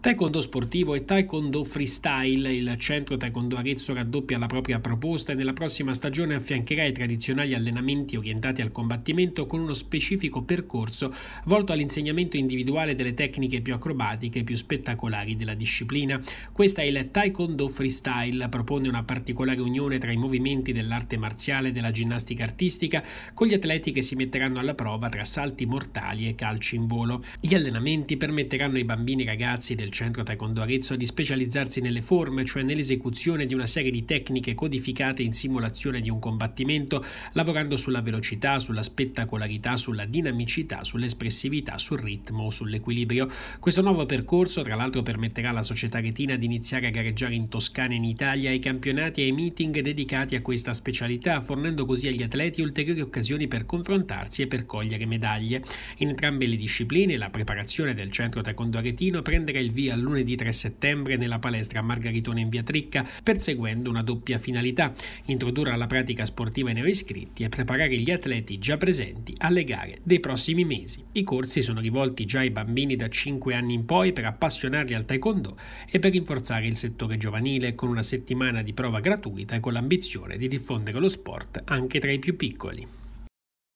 Taekwondo sportivo e Taekwondo freestyle, il centro Taekwondo Arezzo raddoppia la propria proposta e nella prossima stagione affiancherà i tradizionali allenamenti orientati al combattimento con uno specifico percorso volto all'insegnamento individuale delle tecniche più acrobatiche e più spettacolari della disciplina. Questa è il Taekwondo freestyle, propone una particolare unione tra i movimenti dell'arte marziale e della ginnastica artistica con gli atleti che si metteranno alla prova tra salti mortali e calci in volo. Gli allenamenti permetteranno ai bambini e ragazzi del del Centro Taekwondo Arezzo di specializzarsi nelle forme, cioè nell'esecuzione di una serie di tecniche codificate in simulazione di un combattimento, lavorando sulla velocità, sulla spettacolarità, sulla dinamicità, sull'espressività, sul ritmo, sull'equilibrio. Questo nuovo percorso, tra l'altro, permetterà alla società retina di iniziare a gareggiare in Toscana e in Italia ai campionati e ai meeting dedicati a questa specialità, fornendo così agli atleti ulteriori occasioni per confrontarsi e per cogliere medaglie. In entrambe le discipline, la preparazione del Centro Taekwondo Aretino prenderà il via via lunedì 3 settembre nella palestra Margaritone in via Tricca, perseguendo una doppia finalità, introdurre alla pratica sportiva i iscritti e preparare gli atleti già presenti alle gare dei prossimi mesi. I corsi sono rivolti già ai bambini da 5 anni in poi per appassionarli al taekwondo e per rinforzare il settore giovanile con una settimana di prova gratuita e con l'ambizione di diffondere lo sport anche tra i più piccoli.